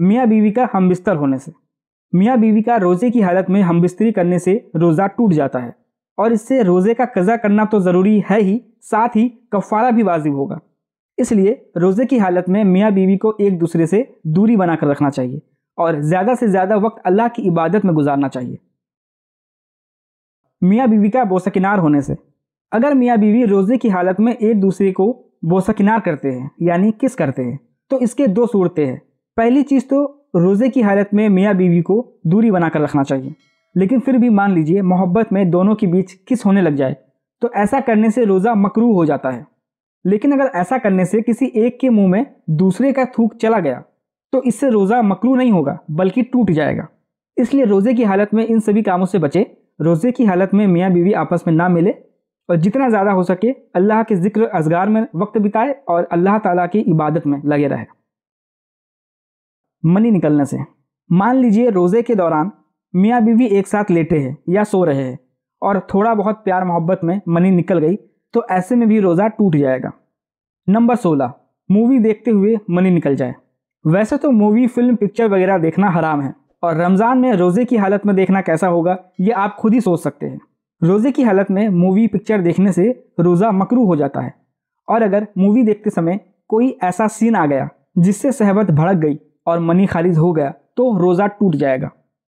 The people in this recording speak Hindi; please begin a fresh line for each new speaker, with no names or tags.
मियाँ बीवी का हम बिस्तर होने से मियाँ बीवी का रोज़े की हालत में हम बिस्तरी करने से रोज़ा टूट जाता है और इससे रोज़े का कज़ा करना तो ज़रूरी है ही साथ ही कफ़ारा भी वाजिब होगा इसलिए रोज़े की हालत में मियाँ बीवी को एक दूसरे से दूरी बनाकर रखना चाहिए और ज़्यादा से ज़्यादा वक्त अल्लाह की इबादत में गुजारना चाहिए मियाँ बीवी का बोसकिनार होने से अगर मियाँ बीवी रोज़े की हालत में एक दूसरे को बोसकिनार करते हैं यानी किस करते हैं तो इसके दो सूरतें हैं पहली चीज़ तो रोज़े की हालत में मियाँ बीवी को दूरी बनाकर रखना चाहिए लेकिन फिर भी मान लीजिए मोहब्बत में दोनों के बीच किस होने लग जाए तो ऐसा करने से रोज़ा मकरू हो जाता है लेकिन अगर ऐसा करने से किसी एक के मुंह में दूसरे का थूक चला गया तो इससे रोज़ा मकरू नहीं होगा बल्कि टूट जाएगा इसलिए रोज़े की हालत में इन सभी कामों से बचे रोज़े की हालत में मियाँ बीवी आपस में ना मिले और जितना ज़्यादा हो सके अल्लाह के ज़िक्र अजगार में वक्त बिताए और अल्लाह ताला की इबादत में लगे रहे मनी निकलने से मान लीजिए रोज़े के दौरान मियाँ बीवी एक साथ लेटे हैं या सो रहे हैं और थोड़ा बहुत प्यार मोहब्बत में मनी निकल गई तो ऐसे में भी रोज़ा टूट जाएगा नंबर सोलह मूवी देखते हुए मनी निकल जाए वैसे तो मूवी फिल्म पिक्चर वगैरह देखना हराम है और रमज़ान में रोज़े की हालत में देखना कैसा होगा ये आप खुद ही सोच सकते हैं रोज़े की हालत में मूवी पिक्चर देखने से रोज़ा मकरू हो जाता है और अगर मूवी देखते समय कोई ऐसा सीन आ गया जिससे सहबत भड़क गई और मनी खारिज हो गया तो रोज़ा टूट जाएगा